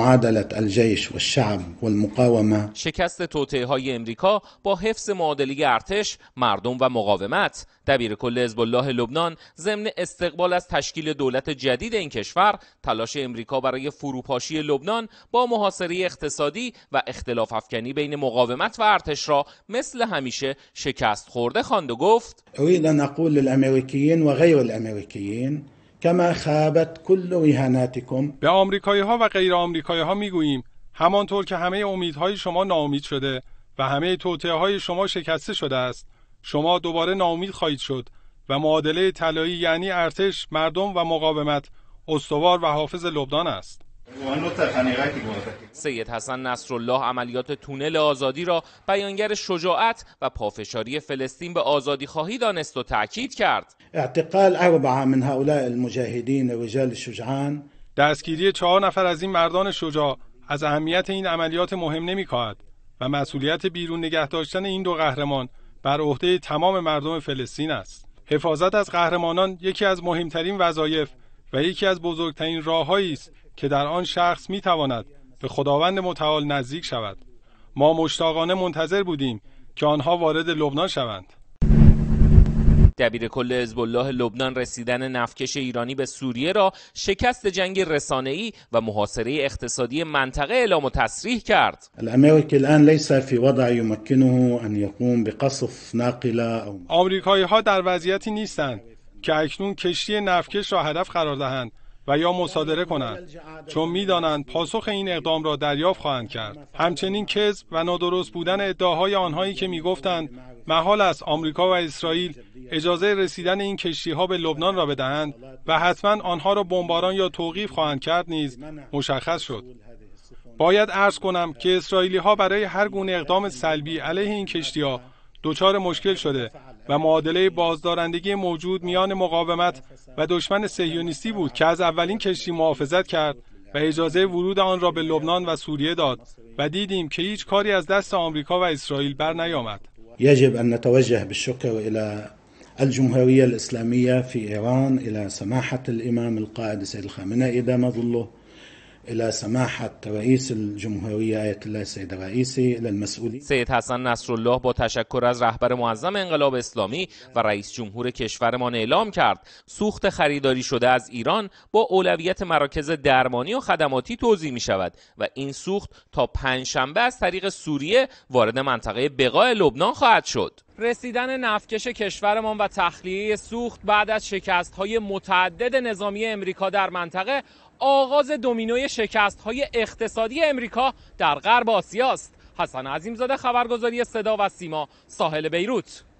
و الجیش والشعب والمقاومه شکست توطئه های امریکا با حفظ معادله ارتش، مردم و مقاومت دبیر کل حزب الله لبنان ضمن استقبال از تشکیل دولت جدید این کشور تلاش امریکا برای فروپاشی لبنان با محاصره اقتصادی و اختلاف افکنی بین مقاومت و ارتش را مثل همیشه شکست خورده خواند و گفت ارید ان اقول للامریکیین وغیر الامریکیین کما خابت کل به آمریکایی ها و غیر آمریکایی ها میگوییم همانطور که همه امیدهای شما ناامید شده و همه توطعه های شما شکسته شده است شما دوباره ناامید خواهید شد و معادله طلایی یعنی ارتش مردم و مقاومت استوار و حافظ لبنان است سید حسن نصرالله عملیات تونل آزادی را بیانگر شجاعت و پافشاری فلسطین به آزادی خواهی دانست و تاکید کرد اعتقال من هؤلاء المجاهدین رجال دستگیری چهار نفر از این مردان شجاع از اهمیت این عملیات مهم نمی کند و مسئولیت بیرون نگه داشتن این دو قهرمان بر عهده تمام مردم فلسطین است حفاظت از قهرمانان یکی از مهمترین وظایف و یکی از بزرگترین راههایی است که در آن شخص می به خداوند متعال نزدیک شود ما مشتاقانه منتظر بودیم که آنها وارد لبنان شوند دبیر کل حزب الله لبنان رسیدن نفکش ایرانی به سوریه را شکست جنگ رسانه‌ای و محاصره اقتصادی منطقه اعلام و تصریح کرد. آمریکا الان لیس فی وضع یمکنه ان یقوم بقصف ناقله آمریکایی ها در وضعیتی نیستند که اکنون کشتی نفکش را هدف قرار دهند و یا مصادره کنند چون میدانند پاسخ این اقدام را دریافت خواهند کرد همچنین کذب و نادرست بودن ادعاهای آنهایی که میگفتند محال است آمریکا و اسرائیل اجازه رسیدن این کشتی ها به لبنان را بدهند و حتما آنها را بمباران یا توقیف خواهند کرد نیز مشخص شد باید عرض کنم که اسرائیلی ها برای هر گونه اقدام سلبی علیه این کشتی دچار مشکل شده و معادله بازدارندگی موجود میان مقاومت و دشمن سهیونیستی بود که از اولین کشتی محافظت کرد و اجازه ورود آن را به لبنان و سوریه داد و دیدیم که هیچ کاری از دست آمریکا و اسرائیل بر نیامد یجب ان نتوجه بالشکر الی الجمهوریه الاسلامیه فی ایران الی سماحه الامام القائد سید الخامنئی دام ظله الی سماحه رئیس الجمهوریه ایت الله سید الرئیس حسن نصرالله با تشکر از رهبر معظم انقلاب اسلامی و رئیس جمهور کشورمان اعلام کرد سوخت خریداری شده از ایران با اولویت مراکز درمانی و خدماتی توضیح می شود و این سوخت تا پنجشنبه از طریق سوریه وارد منطقه بقای لبنان خواهد شد رسیدن نفکش کشورمان و تخلیه سوخت بعد از شکست های متعدد نظامی امریکا در منطقه آغاز دومینوی شکست های اقتصادی امریکا در غرب آسیاست حسن حسن عظیمزاده خبرگزاری صدا و سیما ساحل بیروت